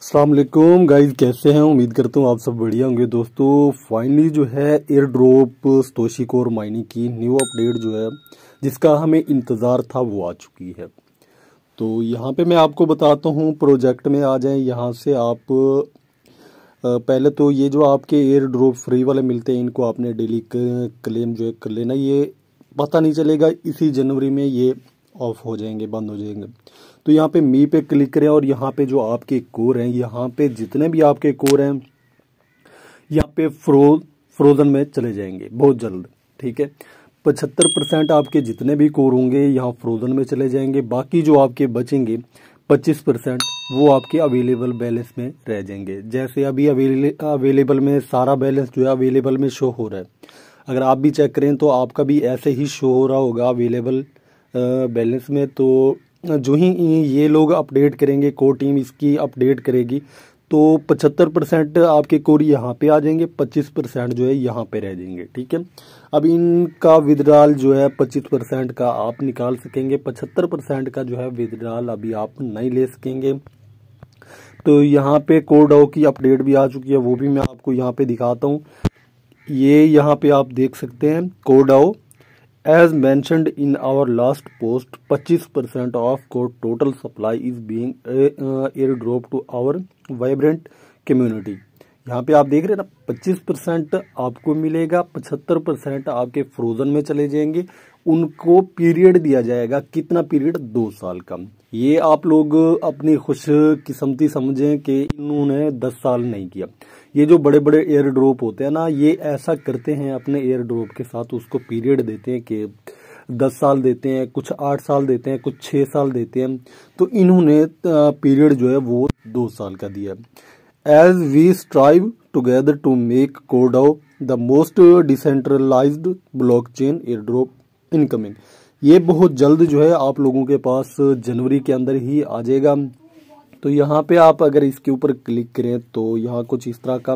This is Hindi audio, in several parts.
असलम गाइज कैसे हैं उम्मीद करता हूँ आप सब बढ़िया होंगे दोस्तों फाइनली जो है air drop Satoshi core mining की न्यू अपडेट जो है जिसका हमें इंतज़ार था वो आ चुकी है तो यहाँ पे मैं आपको बताता हूँ प्रोजेक्ट में आ जाएं यहाँ से आप पहले तो ये जो आपके एयर ड्रॉप फ्री वाले मिलते हैं इनको आपने डेली क्लेम जो है कर लेना ये पता नहीं चलेगा इसी जनवरी में ये ऑफ हो जाएंगे बंद हो जाएंगे तो यहाँ पे मी पे क्लिक करें और यहाँ पे जो आपके कोर हैं यहाँ पे जितने भी आपके कोर हैं यहाँ पे फ्रो फ्रोजन में चले जाएंगे बहुत जल्द ठीक है पचहत्तर परसेंट आपके जितने भी कोर होंगे यहाँ फ्रोजन में चले जाएंगे बाकी जो आपके बचेंगे पच्चीस परसेंट वो आपके अवेलेबल बैलेंस में रह जाएंगे जैसे अभी अवेले अवेलेबल में सारा बैलेंस जो है अवेलेबल में शो हो रहा है अगर आप भी चेक करें तो आपका भी ऐसे ही शो हो रहा होगा अवेलेबल बैलेंस में तो जो ही ये लोग अपडेट करेंगे कोर टीम इसकी अपडेट करेगी तो 75 परसेंट आपके कोर यहाँ पे आ जाएंगे 25 परसेंट जो है यहाँ पे रह जाएंगे ठीक है अब इनका विदड्राल जो है 25 परसेंट का आप निकाल सकेंगे 75 परसेंट का जो है विदड्राल अभी आप नहीं ले सकेंगे तो यहाँ पे कोडाओ की अपडेट भी आ चुकी है वो भी मैं आपको यहाँ पे दिखाता हूँ ये यहाँ पे आप देख सकते हैं कोडाओ As mentioned in our last post, 25% of our total supply is being uh, uh, airdropped to our vibrant community. यहाँ पे आप देख रहे हैं ना पच्चीस परसेंट आपको मिलेगा पचहत्तर परसेंट आपके फ्रोजन में चले जाएंगे उनको पीरियड दिया जाएगा कितना पीरियड दो साल का ये आप लोग अपनी खुशकिस्मती समझें कि इन्होंने दस साल नहीं किया ये जो बड़े बड़े एयर ड्रॉप होते हैं ना ये ऐसा करते हैं अपने एयर ड्रॉप के साथ उसको पीरियड देते हैं कि दस साल देते हैं कुछ आठ साल देते हैं कुछ छः साल देते हैं तो इन्होंने पीरियड जो है वो दो साल का दिया as we strive together to make CoreDAO the most decentralize blockchain air drop incoming ये बहुत जल्द जो है आप लोगों के पास जनवरी के अंदर ही आ जाएगा तो यहाँ पे आप अगर इसके ऊपर क्लिक करें तो यहाँ कुछ इस तरह का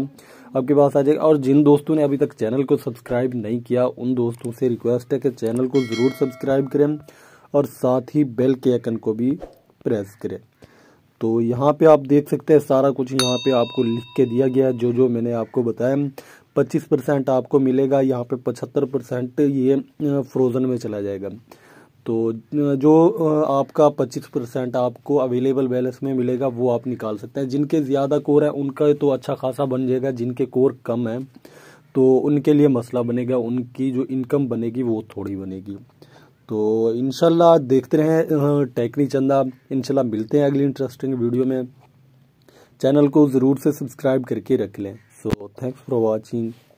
आपके पास आ जाएगा और जिन दोस्तों ने अभी तक चैनल को सब्सक्राइब नहीं किया उन दोस्तों से रिक्वेस्ट है कि चैनल को ज़रूर सब्सक्राइब करें और साथ ही बेल के आइकन को भी प्रेस करें तो यहाँ पे आप देख सकते हैं सारा कुछ यहाँ पे आपको लिख के दिया गया है जो जो मैंने आपको बताया पच्चीस परसेंट आपको मिलेगा यहाँ पे पचहत्तर परसेंट ये फ्रोज़न में चला जाएगा तो जो आपका पच्चीस परसेंट आपको अवेलेबल बैलेंस में मिलेगा वो आप निकाल सकते हैं जिनके ज़्यादा कोर हैं उनका तो अच्छा खासा बन जाएगा जिनके कोर कम हैं तो उनके लिए मसला बनेगा उनकी जो इनकम बनेगी वो थोड़ी बनेगी तो इनशाला देखते रहें टेक्नी चंदा इनशाला मिलते हैं अगली इंटरेस्टिंग वीडियो में चैनल को ज़रूर से सब्सक्राइब करके रख लें सो थैंक्स फॉर वॉचिंग